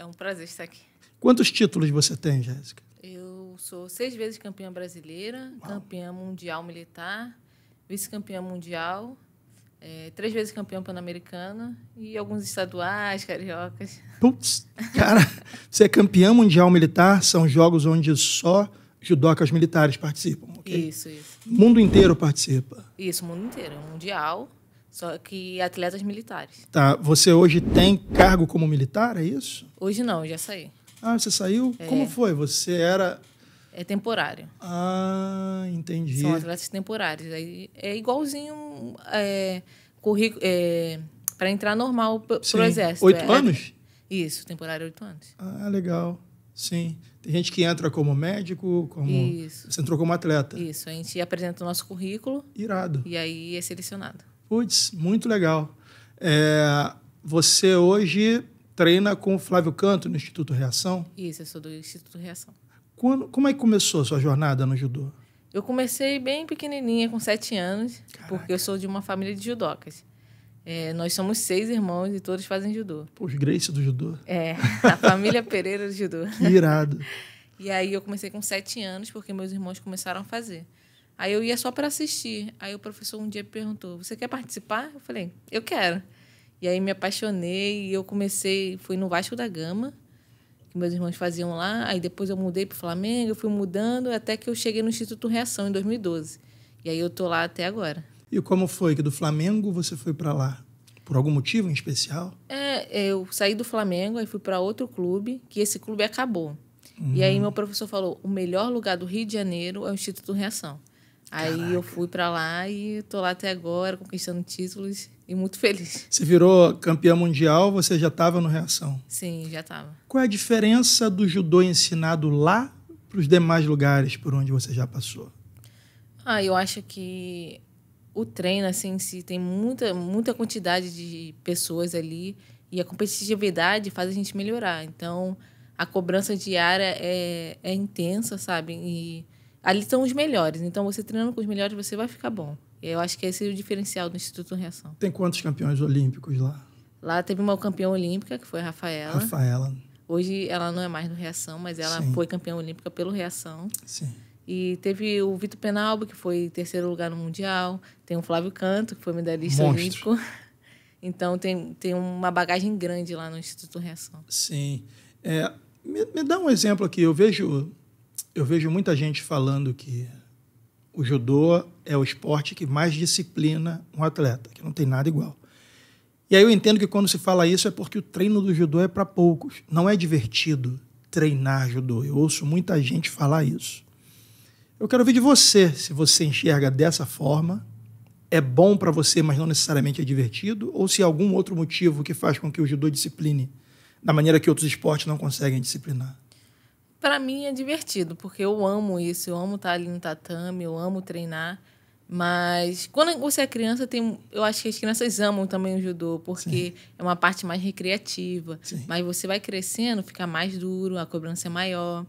É um prazer estar aqui. Quantos títulos você tem, Jéssica? Eu sou seis vezes campeã brasileira, Uau. campeã mundial militar, vice-campeã mundial, é, três vezes campeã pan-americana e alguns estaduais, cariocas. Putz, cara, você é campeã mundial militar, são jogos onde só judocas militares participam, ok? Isso, isso. O mundo inteiro participa. Isso, o mundo inteiro, é mundial. Só que atletas militares. Tá. Você hoje tem cargo como militar, é isso? Hoje não, já saí. Ah, você saiu? É. Como foi? Você era. É temporário. Ah, entendi. São atletas temporários. Aí é igualzinho é, currículo. É, para entrar normal pro o exército. Oito é. anos? Isso, temporário oito anos. Ah, legal. Sim. Tem gente que entra como médico, como. Isso. Você entrou como atleta. Isso, a gente apresenta o nosso currículo. Irado. E aí é selecionado. Putz, muito legal. É, você hoje treina com o Flávio Canto no Instituto Reação? Isso, eu sou do Instituto Reação. Quando, como é que começou a sua jornada no judô? Eu comecei bem pequenininha, com sete anos, Caraca. porque eu sou de uma família de judocas. É, nós somos seis irmãos e todos fazem judô. Os Grace do judô? É, a família Pereira do judô. Que irado. e aí eu comecei com sete anos, porque meus irmãos começaram a fazer. Aí eu ia só para assistir. Aí o professor um dia perguntou: "Você quer participar?" Eu falei: "Eu quero". E aí me apaixonei e eu comecei, fui no Vasco da Gama, que meus irmãos faziam lá, aí depois eu mudei para o Flamengo, eu fui mudando até que eu cheguei no Instituto Reação em 2012. E aí eu tô lá até agora. E como foi que do Flamengo você foi para lá? Por algum motivo em especial? É, é eu saí do Flamengo aí fui para outro clube, que esse clube acabou. E uhum. aí meu professor falou: "O melhor lugar do Rio de Janeiro é o Instituto Reação". Aí eu fui para lá e tô lá até agora, conquistando títulos e muito feliz. Você virou campeã mundial, você já estava no Reação? Sim, já estava. Qual é a diferença do judô ensinado lá para os demais lugares por onde você já passou? Ah, eu acho que o treino assim, se tem muita, muita quantidade de pessoas ali e a competitividade faz a gente melhorar. Então, a cobrança diária é, é intensa, sabe? E ali estão os melhores. Então, você treinando com os melhores, você vai ficar bom. Eu acho que esse é o diferencial do Instituto Reação. Tem quantos campeões olímpicos lá? Lá teve uma campeã olímpica, que foi a Rafaela. Rafaela. Hoje ela não é mais no Reação, mas ela Sim. foi campeã olímpica pelo Reação. Sim. E teve o Vitor Penalba, que foi terceiro lugar no Mundial. Tem o Flávio Canto, que foi medalhista Monstro. olímpico. Então, tem, tem uma bagagem grande lá no Instituto Reação. Sim. É, me, me dá um exemplo aqui. Eu vejo eu vejo muita gente falando que o judô é o esporte que mais disciplina um atleta, que não tem nada igual. E aí eu entendo que quando se fala isso é porque o treino do judô é para poucos. Não é divertido treinar judô. Eu ouço muita gente falar isso. Eu quero ouvir de você se você enxerga dessa forma. É bom para você, mas não necessariamente é divertido, ou se há algum outro motivo que faz com que o judô discipline da maneira que outros esportes não conseguem disciplinar para mim é divertido, porque eu amo isso, eu amo estar ali no tatame, eu amo treinar. Mas quando você é criança, tem, eu acho que as crianças amam também o judô, porque Sim. é uma parte mais recreativa. Sim. Mas você vai crescendo, fica mais duro, a cobrança é maior.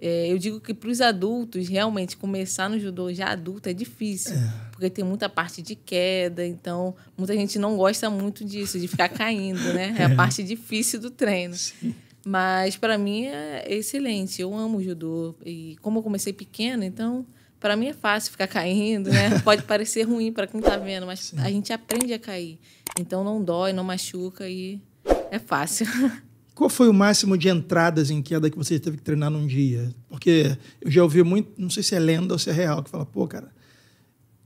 É, eu digo que para os adultos, realmente, começar no judô já adulto é difícil, é. porque tem muita parte de queda, então muita gente não gosta muito disso, de ficar caindo, né? É, é a parte difícil do treino. Sim. Mas para mim é excelente. Eu amo judô e como eu comecei pequena, então para mim é fácil ficar caindo, né? Pode parecer ruim para quem está vendo, mas Sim. a gente aprende a cair. Então não dói, não machuca e é fácil. Qual foi o máximo de entradas em queda que você teve que treinar num dia? Porque eu já ouvi muito, não sei se é lenda ou se é real, que fala, pô, cara,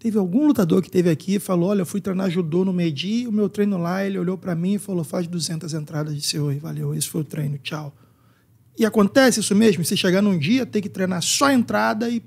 Teve algum lutador que teve aqui e falou: Olha, eu fui treinar judô no Medi, o meu treino lá, ele olhou para mim e falou: Faz 200 entradas de seu e valeu, esse foi o treino, tchau. E acontece isso mesmo? Você chegar num dia, ter que treinar só entrada e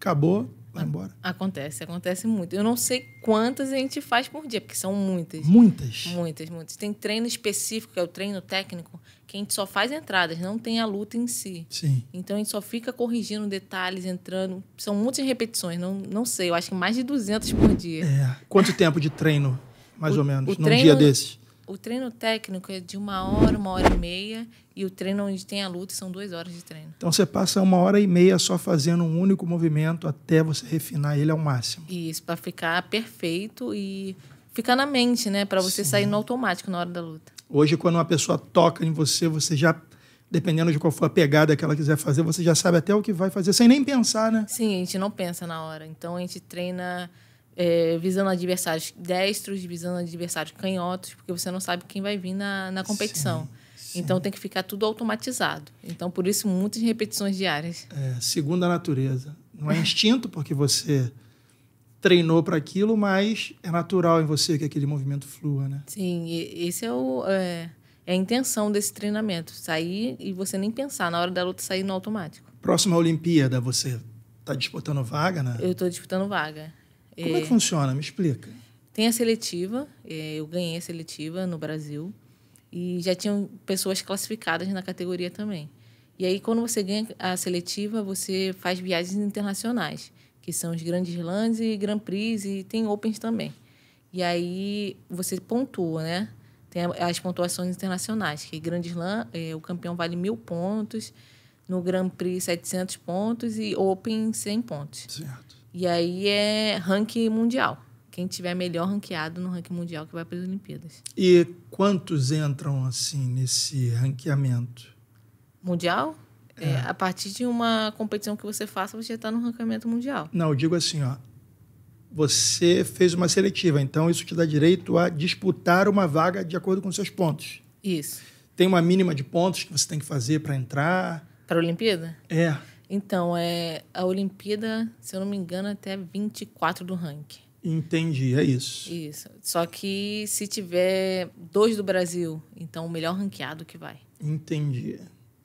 acabou, vai embora. Acontece, acontece muito. Eu não sei quantas a gente faz por dia, porque são muitas. Muitas? Muitas, muitas. Tem treino específico, que é o treino técnico, que a gente só faz entradas, não tem a luta em si. Sim. Então a gente só fica corrigindo detalhes, entrando. São muitas repetições, não, não sei, eu acho que mais de 200 por dia. É. Quanto tempo de treino, mais o, ou menos, num treino, dia desses? o treino técnico é de uma hora, uma hora e meia, e o treino onde tem a luta são duas horas de treino. Então você passa uma hora e meia só fazendo um único movimento até você refinar ele ao máximo. Isso, para ficar perfeito e ficar na mente, né? Para você Sim. sair no automático na hora da luta. Hoje, quando uma pessoa toca em você, você já dependendo de qual for a pegada que ela quiser fazer, você já sabe até o que vai fazer, sem nem pensar, né? Sim, a gente não pensa na hora. Então a gente treina é, visando adversários destros, visando adversários canhotos, porque você não sabe quem vai vir na, na competição. Sim, sim. Então tem que ficar tudo automatizado. Então, por isso, muitas repetições diárias. É, segundo a natureza. Não é instinto, porque você treinou para aquilo, mas é natural em você que aquele movimento flua, né? Sim, esse é o. É, é a intenção desse treinamento, sair e você nem pensar na hora da luta sair no automático. Próxima Olimpíada, você está disputando vaga, né? Eu estou disputando vaga. Como é, é que funciona? Me explica. Tem a seletiva, é, eu ganhei a seletiva no Brasil e já tinham pessoas classificadas na categoria também. E aí, quando você ganha a seletiva, você faz viagens internacionais, que são os grandes lãs e Grand Prix e tem Opens também. E aí você pontua, né? Tem as pontuações internacionais, que Grand Slam, eh, é, o campeão vale mil pontos, no Grand Prix 700 pontos e Open 100 pontos. Certo. E aí é ranking mundial. Quem tiver melhor ranqueado no ranking mundial que vai para as Olimpíadas. E quantos entram assim nesse ranqueamento? Mundial? É. É, a partir de uma competição que você faça, você está no ranqueamento mundial. Não, eu digo assim, ó. Você fez uma seletiva, então isso te dá direito a disputar uma vaga de acordo com seus pontos. Isso. Tem uma mínima de pontos que você tem que fazer para entrar. Para a Olimpíada? É. Então, é a Olimpíada, se eu não me engano, é até 24 do ranking. Entendi, é isso. Isso. Só que se tiver dois do Brasil, então o melhor ranqueado que vai. Entendi.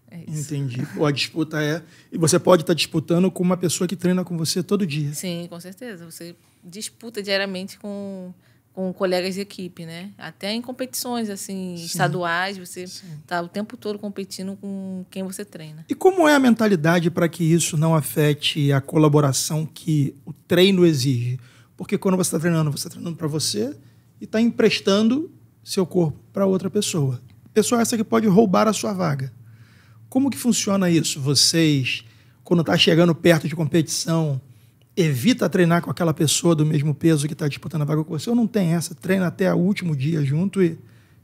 É Entendi. a disputa é. E você pode estar tá disputando com uma pessoa que treina com você todo dia. Sim, com certeza. Você disputa diariamente com com colegas de equipe, né? Até em competições assim Sim. estaduais, você está o tempo todo competindo com quem você treina. E como é a mentalidade para que isso não afete a colaboração que o treino exige? Porque quando você está treinando, você está treinando para você e está emprestando seu corpo para outra pessoa. Pessoa essa que pode roubar a sua vaga. Como que funciona isso? Vocês, quando está chegando perto de competição, evita treinar com aquela pessoa do mesmo peso que está disputando a vaga com você, ou não tem essa? Treina até o último dia junto e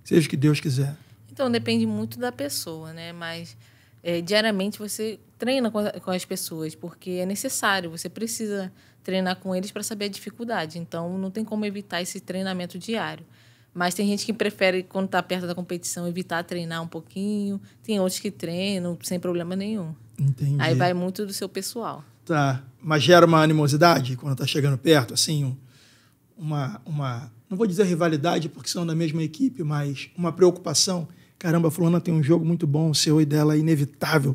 seja o que Deus quiser. Então, depende muito da pessoa, né? Mas é, diariamente você treina com, a, com, as pessoas, porque é necessário, você precisa treinar com eles para saber a dificuldade. Então, não tem como evitar esse treinamento diário. Mas tem gente que prefere, quando está perto da competição, evitar treinar um pouquinho. Tem outros que treinam sem problema nenhum. Entendi. Aí vai muito do seu pessoal. Tá. Mas gera uma animosidade quando está chegando perto, assim, uma, uma. Não vou dizer rivalidade, porque são da mesma equipe, mas uma preocupação. Caramba, Fulana tem um jogo muito bom, o seu e dela é inevitável,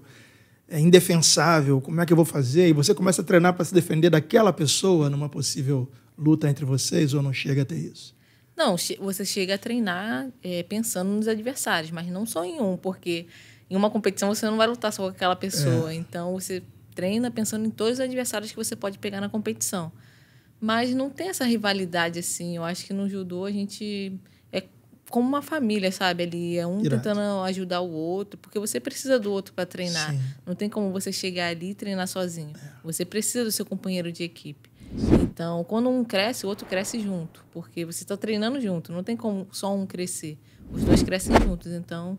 é indefensável, como é que eu vou fazer? E você começa a treinar para se defender daquela pessoa numa possível luta entre vocês, ou não chega a ter isso? Não, você chega a treinar é, pensando nos adversários, mas não só em um, porque em uma competição você não vai lutar só com aquela é. pessoa. É. Então você treina pensando em todos os adversários que você pode pegar na competição. Mas não tem essa rivalidade assim. Eu acho que no judô a gente é como uma família, sabe? Ali é um Irado. tentando ajudar o outro, porque você precisa do outro para treinar. Sim. Não tem como você chegar ali e treinar sozinho. É. Você precisa do seu companheiro de equipe. Então, quando um cresce, o outro cresce junto, porque você está treinando junto. Não tem como só um crescer. Os dois crescem juntos. Então,